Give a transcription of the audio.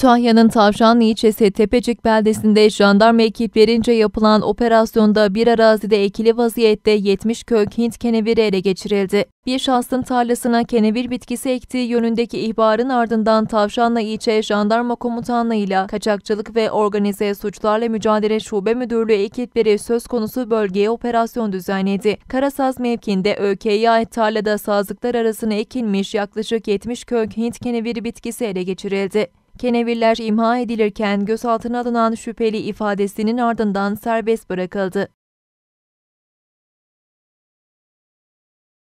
Kütahya'nın Tavşanlı ilçesi Tepecik beldesinde jandarma ekiplerince yapılan operasyonda bir arazide ekili vaziyette 70 kök Hint keneviri ele geçirildi. Bir şahsın tarlasına kenevir bitkisi ektiği yönündeki ihbarın ardından Tavşanlı ilçe jandarma komutanlığıyla kaçakçılık ve organize suçlarla mücadele şube müdürlüğü ekipleri söz konusu bölgeye operasyon düzenledi. Karasaz mevkinde ÖK'ye ait tarlada sazlıklar arasına ekilmiş yaklaşık 70 kök Hint keneviri bitkisi ele geçirildi. Keneviller imha edilirken gözaltına alınan şüpheli ifadesinin ardından serbest bırakıldı.